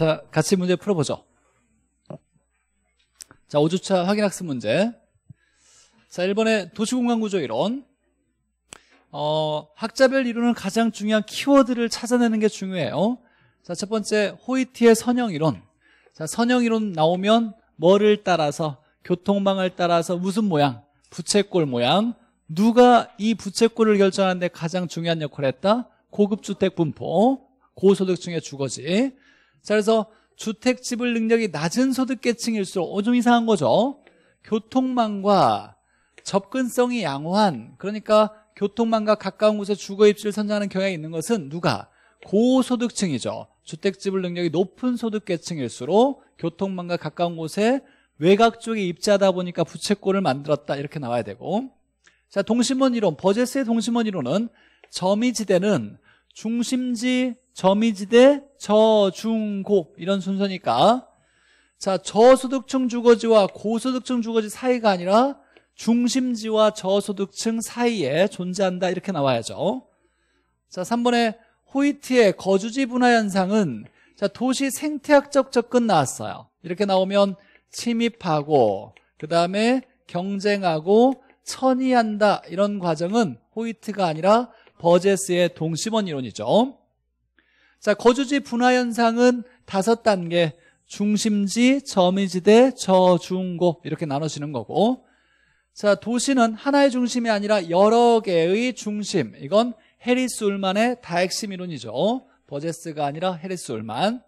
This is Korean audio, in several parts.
자, 같이 문제 풀어보죠. 자, 5주차 확인학습 문제. 자, 1번에 도시공간구조 이론. 어, 학자별 이론은 가장 중요한 키워드를 찾아내는 게 중요해요. 자, 첫 번째, 호이티의 선형 이론. 자, 선형 이론 나오면 뭐를 따라서, 교통망을 따라서 무슨 모양, 부채꼴 모양, 누가 이 부채꼴을 결정하는데 가장 중요한 역할을 했다? 고급주택 분포, 고소득층의 주거지. 자, 그래서 주택 지불 능력이 낮은 소득계층일수록 어좀 이상한 거죠. 교통망과 접근성이 양호한 그러니까 교통망과 가까운 곳에 주거 입지를 선정하는 경향이 있는 것은 누가 고소득층이죠. 주택 지불 능력이 높은 소득계층일수록 교통망과 가까운 곳에 외곽 쪽에 입지하다 보니까 부채꼴을 만들었다 이렇게 나와야 되고 자 동심원 이론 버제스의 동심원 이론은 점이지대는 중심지, 저미지대, 저중고 이런 순서니까 자 저소득층 주거지와 고소득층 주거지 사이가 아니라 중심지와 저소득층 사이에 존재한다 이렇게 나와야죠 자 3번에 호이트의 거주지 분화 현상은 자 도시 생태학적 접근 나왔어요 이렇게 나오면 침입하고 그 다음에 경쟁하고 천이한다 이런 과정은 호이트가 아니라 버제스의 동심원 이론이죠. 자, 거주지 분화 현상은 다섯 단계 중심지, 점미지대 저중고 이렇게 나눠지는 거고 자, 도시는 하나의 중심이 아니라 여러 개의 중심. 이건 해리스 울만의 다핵심 이론이죠. 버제스가 아니라 해리스 울만.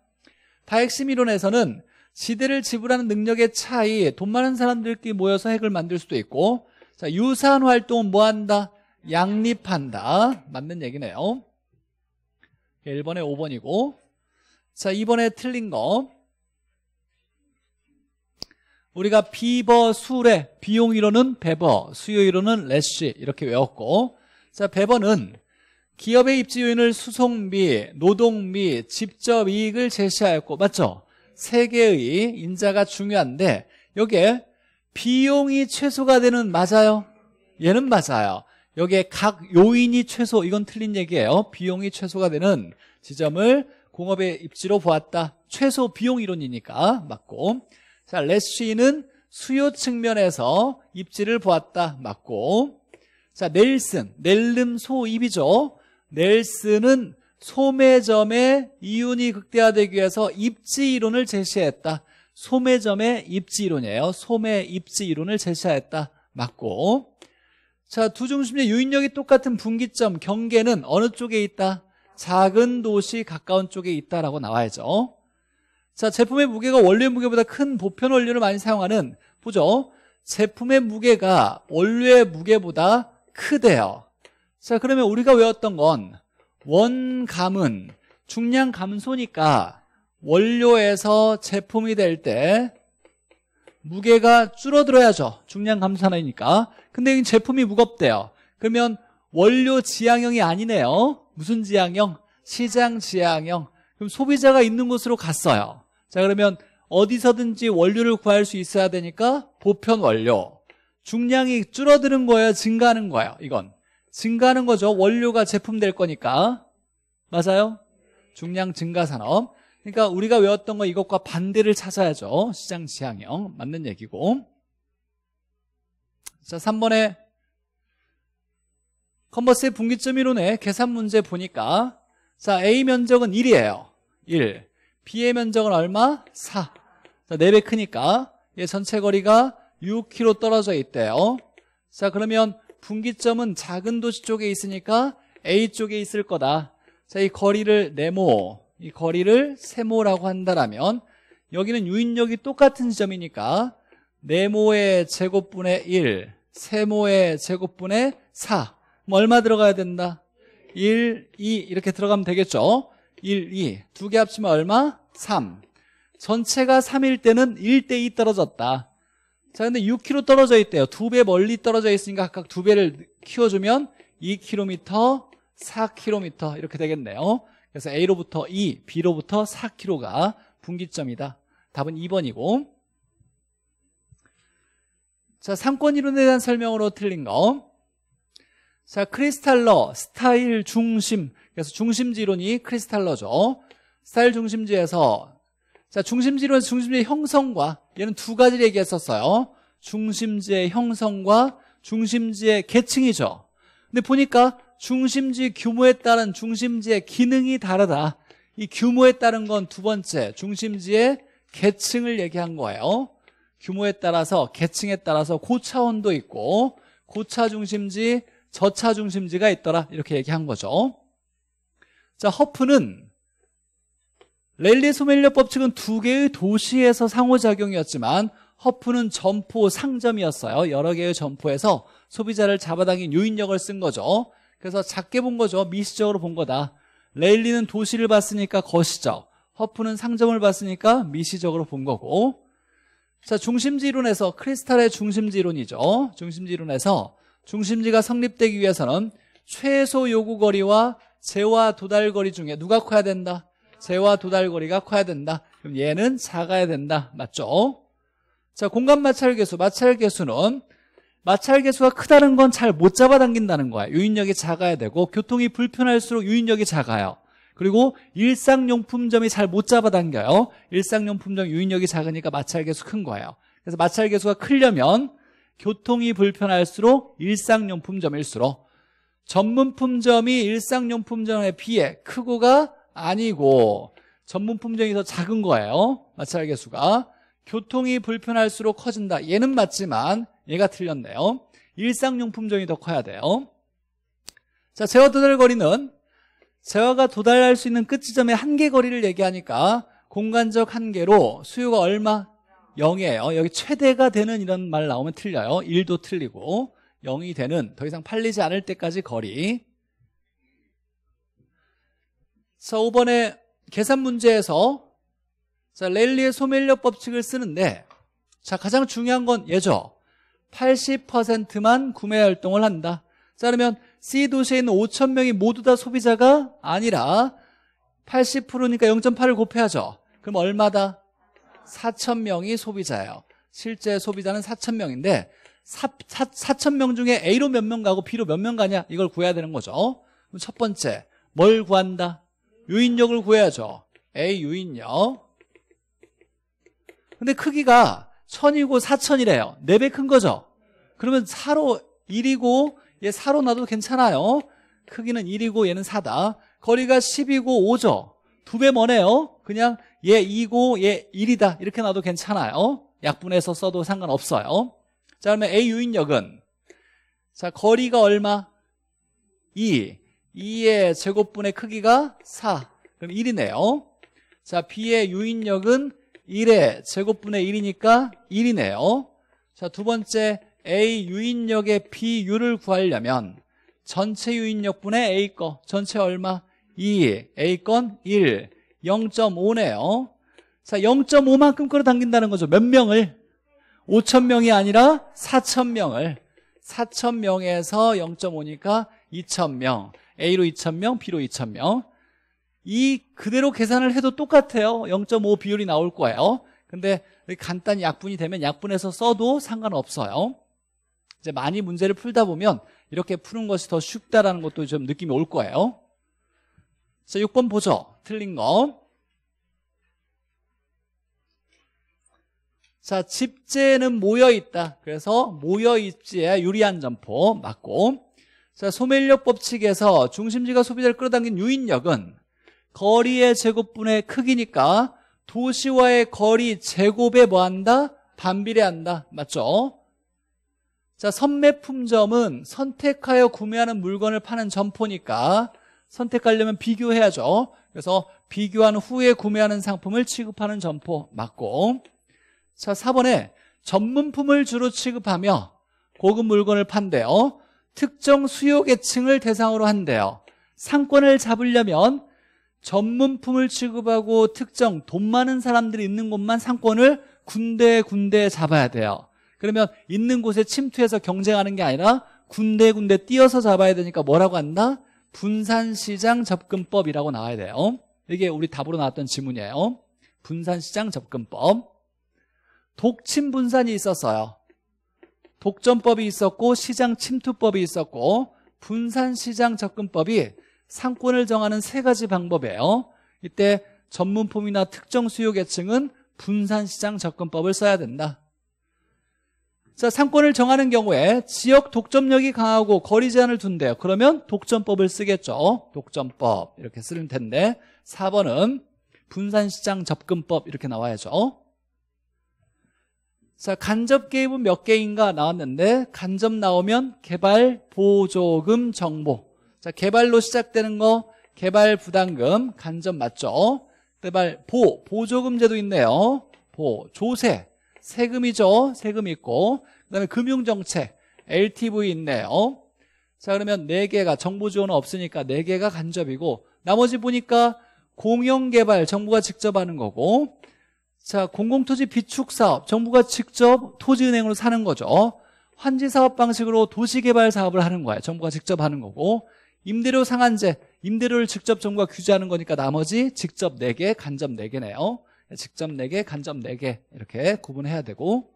다핵심 이론에서는 지대를 지불하는 능력의 차이, 돈 많은 사람들끼리 모여서 핵을 만들 수도 있고 자, 유사한 활동은 뭐 한다? 양립한다. 맞는 얘기네요. 1번에 5번이고. 자, 이번에 틀린 거. 우리가 비버 수레 비용이로는 배버 수요이로는 레시 이렇게 외웠고 자 배버는 기업의 입지 요인을 수송비 노동비 직접 이익을 제시하였고 맞죠 세 개의 인자가 중요한데 여기에 비용이 최소가 되는 맞아요 얘는 맞아요 여기에 각 요인이 최소 이건 틀린 얘기예요. 비용이 최소가 되는 지점을 공업의 입지로 보았다. 최소 비용 이론이니까 맞고 자 레쉬는 수요 측면에서 입지를 보았다. 맞고 자 넬슨 넬름 소입이죠. 넬슨은 소매점의 이윤이 극대화되기 위해서 입지 이론을 제시했다. 소매점의 입지 이론이에요. 소매 입지 이론을 제시하였다 맞고 자, 두 중심의 유인력이 똑같은 분기점 경계는 어느 쪽에 있다? 작은 도시 가까운 쪽에 있다라고 나와야죠. 자, 제품의 무게가 원료의 무게보다 큰 보편 원료를 많이 사용하는 보죠. 제품의 무게가 원료의 무게보다 크대요. 자, 그러면 우리가 외웠던 건 원감은 중량 감소니까 원료에서 제품이 될때 무게가 줄어들어야죠. 중량 감산하니까. 근데 이 제품이 무겁대요. 그러면 원료 지향형이 아니네요. 무슨 지향형? 시장 지향형. 그럼 소비자가 있는 곳으로 갔어요. 자 그러면 어디서든지 원료를 구할 수 있어야 되니까 보편 원료. 중량이 줄어드는 거예요? 증가하는 거예요? 이건. 증가하는 거죠. 원료가 제품 될 거니까. 맞아요? 중량 증가 산업. 그러니까 우리가 외웠던 거 이것과 반대를 찾아야죠. 시장 지향형. 맞는 얘기고. 자, 3번에 컨버스의 분기점 이론에 계산 문제 보니까 자, A 면적은 1이에요. 1. B의 면적은 얼마? 4. 자, 4배 크니까 얘 전체 거리가 6km 떨어져 있대요. 자, 그러면 분기점은 작은 도시 쪽에 있으니까 A 쪽에 있을 거다. 자, 이 거리를 네모 이 거리를 세모라고 한다라면 여기는 유인력이 똑같은 지점이니까 네모의 제곱분의 1, 세모의 제곱분의 4. 뭐 얼마 들어가야 된다? 1, 2 이렇게 들어가면 되겠죠. 1, 2. 두 개 합치면 얼마? 3. 전체가 3일 때는 1대2 떨어졌다. 자, 근데 6km 떨어져 있대요. 두 배 멀리 떨어져 있으니까 각각 두 배를 키워주면 2km, 4km 이렇게 되겠네요. 그래서 A로부터 2, e, B로부터 4km가 분기점이다. 답은 2번이고 자, 상권이론에 대한 설명으로 틀린 거. 자, 크리스탈러, 스타일 중심. 그래서 중심지론이 크리스탈러죠. 스타일 중심지에서 자, 중심지론에 중심지의 형성과 얘는 두 가지를 얘기했었어요. 중심지의 형성과 중심지의 계층이죠. 근데 보니까 중심지 규모에 따른 중심지의 기능이 다르다. 이 규모에 따른 건 두 번째 중심지의 계층을 얘기한 거예요. 규모에 따라서 계층에 따라서 고차원도 있고 고차 중심지, 저차 중심지가 있더라 이렇게 얘기한 거죠. 자, 허프는 랠리 소멜리어 법칙은 두 개의 도시에서 상호작용이었지만 허프는 점포 상점이었어요. 여러 개의 점포에서 소비자를 잡아당긴 유인력을 쓴 거죠. 그래서 작게 본 거죠. 미시적으로 본 거다. 레일리는 도시를 봤으니까 거시적. 허프는 상점을 봤으니까 미시적으로 본 거고. 자, 중심지 이론에서 크리스탈의 중심지 이론이죠. 중심지 이론에서 중심지가 성립되기 위해서는 최소 요구 거리와 재화 도달 거리 중에 누가 커야 된다? 재화 도달 거리가 커야 된다. 그럼 얘는 작아야 된다. 맞죠? 자, 공간 마찰 계수. 마찰 계수는 마찰 개수가 크다는 건 잘 못 잡아당긴다는 거야 유인력이 작아야 되고 교통이 불편할수록 유인력이 작아요 그리고 일상용품점이 잘 못 잡아당겨요 일상용품점 유인력이 작으니까 마찰 개수 큰 거예요 그래서 마찰 개수가 크려면 교통이 불편할수록 일상용품점일수록 전문품점이 일상용품점에 비해 크고가 아니고 전문품점이 더 작은 거예요 마찰 개수가 교통이 불편할수록 커진다 얘는 맞지만 얘가 틀렸네요 일상용품종이 더 커야 돼요 자 재화 도달 거리는 재화가 도달할 수 있는 끝지점의 한계 거리를 얘기하니까 공간적 한계로 수요가 얼마? 0이에요 여기 최대가 되는 이런 말 나오면 틀려요 1도 틀리고 0이 되는 더 이상 팔리지 않을 때까지 거리 자 5번의 계산 문제에서 자 랠리의 소멸력 법칙을 쓰는데 자 가장 중요한 건 얘죠 80%만 구매 활동을 한다. 자그러면 C 도시에 있는 5천 명이 모두 다 소비자가 아니라 80%니까 0.8을 곱해야죠. 그럼 얼마다? 4천 명이 소비자예요. 실제 소비자는 4천 명인데 4천 명 중에 A로 몇 명 가고 B로 몇 명 가냐 이걸 구해야 되는 거죠. 첫 번째 뭘 구한다? 유인력을 구해야죠. A 유인력. 근데 크기가 천이고 사천이래요. 4배큰 거죠. 그러면 4로 1이고 얘 4로 놔도 괜찮아요. 크기는 1이고 얘는 4다. 거리가 10이고 5죠. 2배 머네요. 그냥 얘 2고 얘 1이다. 이렇게 놔도 괜찮아요. 약분해서 써도 상관없어요. 자, 그러면 A 유인력은 자, 거리가 얼마? 2. 2의 제곱분의 크기가 4. 그럼 1이네요. 자, B의 유인력은 1의 제곱분의 1이니까 1이네요. 어? 자, 두 번째 A 유인력의 비율을 구하려면 전체 유인력분의 A 거 전체 얼마? 2, A 건 1, 0.5네요. 어? 자, 0.5만큼 끌어당긴다는 거죠. 몇 명을? 5천 명이 아니라 4천 명을. 4천 명에서 0.5니까 2천 명. A로 2천 명, B로 2천 명. 이 그대로 계산을 해도 똑같아요 0.5 비율이 나올 거예요 근데 간단히 약분이 되면 약분해서 써도 상관없어요 이제 많이 문제를 풀다 보면 이렇게 푸는 것이 더 쉽다라는 것도 좀 느낌이 올 거예요 자 6번 보죠 틀린 거 자, 집재는 모여있다. 그래서 모여있지에 유리한 점포 맞고 자, 소멸력 법칙에서 중심지가 소비자를 끌어당긴 유인력은 거리의 제곱분의 크기니까 도시와의 거리 제곱에 뭐한다? 반비례한다. 맞죠? 자, 선매품점은 선택하여 구매하는 물건을 파는 점포니까 선택하려면 비교해야죠. 그래서 비교한 후에 구매하는 상품을 취급하는 점포 맞고 자, 4번에 전문품을 주로 취급하며 고급 물건을 판대요. 특정 수요 계층을 대상으로 한대요. 상권을 잡으려면 전문품을 취급하고 특정 돈 많은 사람들이 있는 곳만 상권을 군데군데 잡아야 돼요. 그러면 있는 곳에 침투해서 경쟁하는 게 아니라 군데군데 띄어서 잡아야 되니까 뭐라고 한다? 분산시장 접근법이라고 나와야 돼요. 이게 우리 답으로 나왔던 지문이에요. 분산시장 접근법. 독침 분산이 있었어요. 독점법이 있었고 시장 침투법이 있었고 분산시장 접근법이 상권을 정하는 세 가지 방법이에요. 이때 전문품이나 특정 수요계층은 분산시장 접근법을 써야 된다. 자, 상권을 정하는 경우에 지역 독점력이 강하고 거리 제한을 둔대요. 그러면 독점법을 쓰겠죠. 독점법 이렇게 쓰는 텐데 4번은 분산시장 접근법 이렇게 나와야죠. 자, 간접 개입은 몇 개인가 나왔는데 간접 나오면 개발 보조금 정보 자, 개발로 시작되는 거 개발 부담금 간접 맞죠? 개발 보 보조금 제도 있네요. 보 조세 세금이죠. 세금 있고 그다음에 금융 정책 LTV 있네요. 자 그러면 4개가 정부 지원은 없으니까 4개가 간접이고 나머지 보니까 공영개발 정부가 직접 하는 거고 자 공공토지 비축사업 정부가 직접 토지은행으로 사는 거죠 환지사업 방식으로 도시개발 사업을 하는 거예요 정부가 직접 하는 거고 임대료 상한제 임대료를 직접 정부가 규제하는 거니까 나머지 직접 4개 간접 4개네요 직접 4개 간접 4개 이렇게 구분해야 되고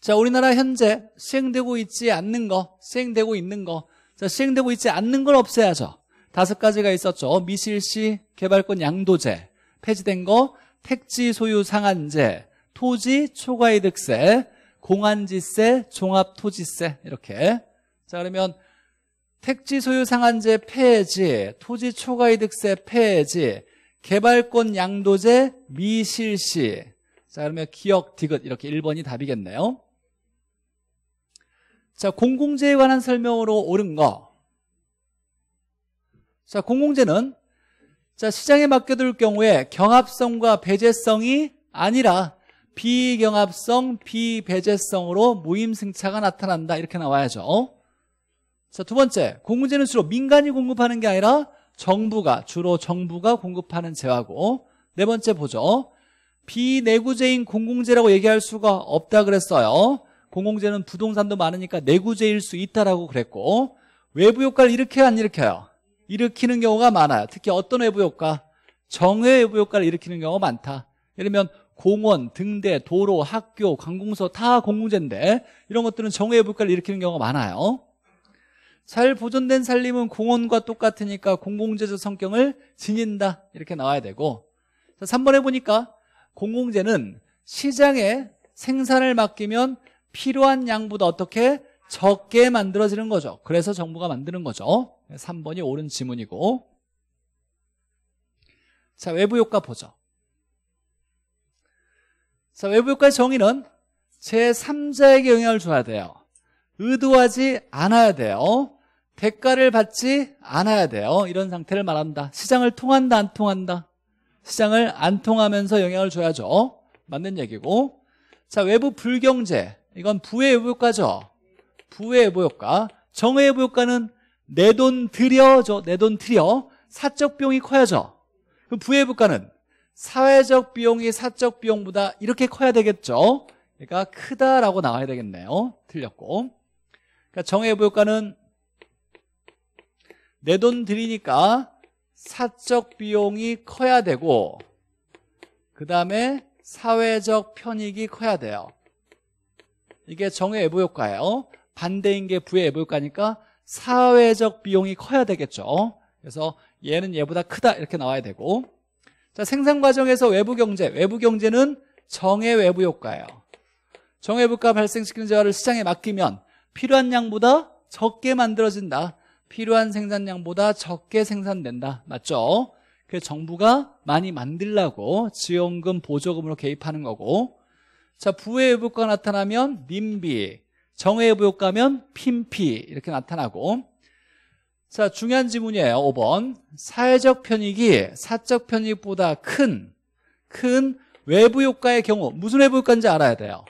자 우리나라 현재 시행되고 있지 않는 거 시행되고 있는 거자 시행되고 있지 않는 걸 없애야죠 다섯 가지가 있었죠 미실시 개발권 양도제 폐지된 거 택지 소유 상한제 토지 초과이득세 공안지세 종합토지세 이렇게 자 그러면 택지 소유 상한제 폐지, 토지 초과이득세 폐지, 개발권 양도제 미실시. 자, 그러면 기억, 디귿 이렇게 1번이 답이겠네요. 자, 공공재에 관한 설명으로 옳은 거. 자, 공공재는 자, 시장에 맡겨둘 경우에 경합성과 배제성이 아니라 비경합성, 비배제성으로 무임승차가 나타난다. 이렇게 나와야죠. 자, 두 번째, 공공재는 주로 민간이 공급하는 게 아니라 정부가, 주로 정부가 공급하는 재화고 네 번째 보죠. 비내구재인 공공재라고 얘기할 수가 없다 그랬어요. 공공재는 부동산도 많으니까 내구재일 수 있다라고 그랬고 외부 효과를 일으켜요 안 일으켜요? 일으키는 경우가 많아요. 특히 어떤 외부 효과? 정외 외부 효과를 일으키는 경우가 많다. 예를 들면 공원, 등대, 도로, 학교, 관공서 다 공공재인데 이런 것들은 정외 외부 효과를 일으키는 경우가 많아요. 잘 보존된 산림은 공원과 똑같으니까 공공재적 성격을 지닌다 이렇게 나와야 되고 자, 3번해 보니까 공공재는 시장에 생산을 맡기면 필요한 양보다 어떻게 적게 만들어지는 거죠 그래서 정부가 만드는 거죠 3번이 옳은 지문이고 자 외부 효과 보죠 자 외부 효과의 정의는 제3자에게 영향을 줘야 돼요 의도하지 않아야 돼요 대가를 받지 않아야 돼요. 어, 이런 상태를 말합니다. 시장을 통한다, 안 통한다? 시장을 안 통하면서 영향을 줘야죠. 어? 맞는 얘기고. 자, 외부 불경제. 이건 부의 외부 효과죠. 부의 외부 효과. 정의 외부 효과는 내 돈 들여죠. 내돈 들여. 사적 비용이 커야죠. 그럼 부의 외부 효과는 사회적 비용이 사적 비용보다 이렇게 커야 되겠죠. 그러니까 크다라고 나와야 되겠네요. 틀렸고. 그러니까 정의 외부 효과는 내돈드리니까 사적 비용이 커야 되고 그 다음에 사회적 편익이 커야 돼요 이게 정의 애부효과예요 반대인 게 부의 애부효과니까 사회적 비용이 커야 되겠죠 그래서 얘는 얘보다 크다 이렇게 나와야 되고 자 생산 과정에서 외부 경제 외부 경제는 정의 외부 효과예요 정의 부가 발생시키는 재화를 시장에 맡기면 필요한 양보다 적게 만들어진다 필요한 생산량보다 적게 생산된다. 맞죠? 그래서 정부가 많이 만들라고 지원금 보조금으로 개입하는 거고 자 부의 부효과 나타나면 님비 정의 부효과면 핀피 이렇게 나타나고 자 중요한 지문이에요 5번 사회적 편익이 사적 편익보다 큰 큰 외부 효과의 경우 무슨 외부 효과인지 알아야 돼요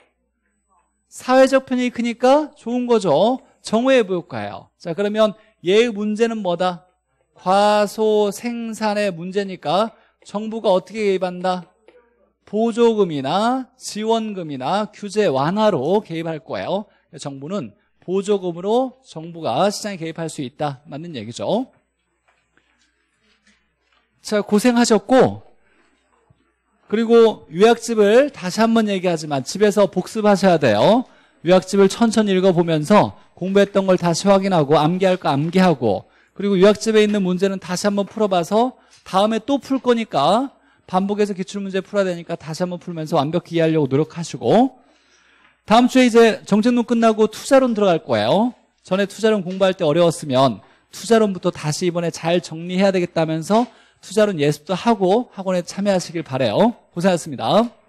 사회적 편익이 크니까 좋은 거죠 정의 외부 효과예요 자 그러면 얘의 문제는 뭐다? 과소 생산의 문제니까 정부가 어떻게 개입한다? 보조금이나 지원금이나 규제 완화로 개입할 거예요. 정부는 보조금으로 정부가 시장에 개입할 수 있다. 맞는 얘기죠. 자, 고생하셨고 그리고 요약집을 다시 한번 얘기하지만 집에서 복습하셔야 돼요. 유학집을 천천히 읽어보면서 공부했던 걸 다시 확인하고 암기할 거 암기하고 그리고 유학집에 있는 문제는 다시 한번 풀어봐서 다음에 또 풀 거니까 반복해서 기출문제 풀어야 되니까 다시 한번 풀면서 완벽히 이해하려고 노력하시고 다음 주에 이제 정책론 끝나고 투자론 들어갈 거예요. 전에 투자론 공부할 때 어려웠으면 투자론부터 다시 이번에 잘 정리해야 되겠다면서 투자론 예습도 하고 학원에 참여하시길 바래요. 고생하셨습니다.